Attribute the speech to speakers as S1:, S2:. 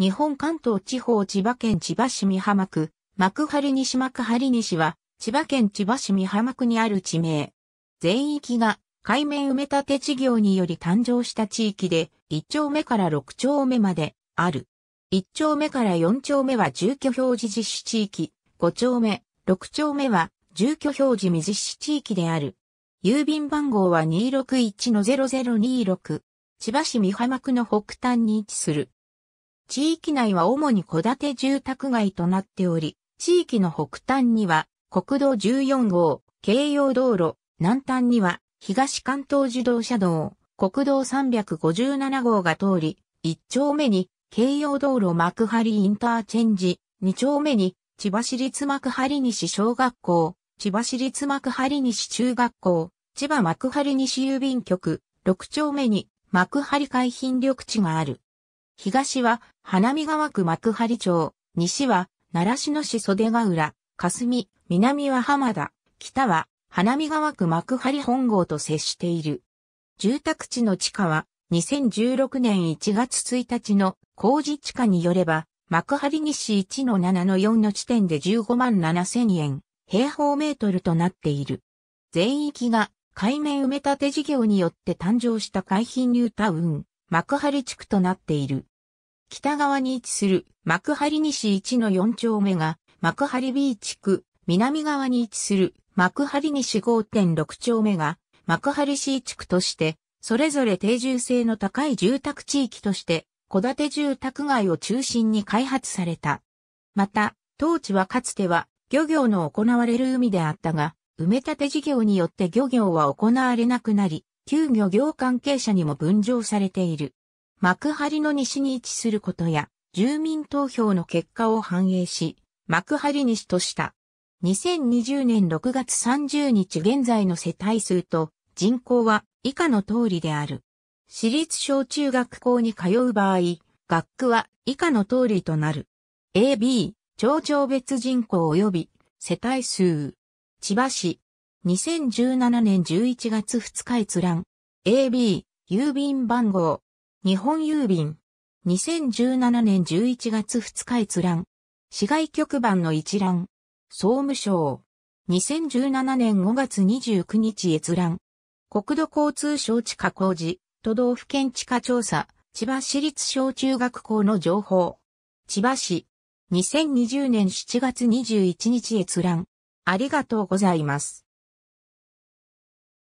S1: 日本関東地方千葉県千葉市美浜区、幕張西幕張西は、千葉県千葉市美浜区にある地名。全域が海面埋め立て事業により誕生した地域で、1丁目から6丁目まである。1丁目から4丁目は住居表示実施地域、5丁目、6丁目は住居表示未実施地域である。郵便番号は261-0026。千葉市美浜区の北端に位置する地域内は主に戸建て住宅街となっており、地域の北端には国道14号、京葉道路、南端には東関東自動車道、国道357号が通り、1丁目に京葉道路幕張インターチェンジ、2丁目に千葉市立幕張西小学校、千葉市立幕張西中学校、千葉幕張西郵便局、6丁目に幕張海浜緑地がある。東は花見川区幕張町、西は習志野市袖ヶ浦、霞、南は浜田、北は花見川区幕張本郷と接している。住宅地の地価は2016年1月1日の工事地価によれば、幕張西1 7の4の地点で15万7千円、平方メートルとなっている。全域が海面埋め立て事業によって誕生した海浜ニュータウン、幕張地区となっている。北側に位置する幕張西1の4丁目が幕張 B 地区、南側に位置する幕張西5.6丁目が幕張 C 地区として、それぞれ定住性の高い住宅地域として、戸建て住宅街を中心に開発された。また、当地はかつては漁業の行われる海であったが、埋め立て事業によって漁業は行われなくなり、旧漁業関係者にも分譲されている。幕張の西に位置することや、住民投票の結果を反映し、幕張西とした。2020年6月30日現在の世帯数と人口は以下の通りである。私立小中学校に通う場合、学区は以下の通りとなる。A、B、町長別人口及び世帯数。千葉市、2017年11月2日閲覧。A、B、郵便番号。日本郵便。2017年11月2日閲覧。市外局番の一覧。総務省。2017年5月29日閲覧。国土交通省地下工事、都道府県地下調査、千葉市立小中学校の情報。千葉市。2020年7月21日閲覧。ありがとうございます。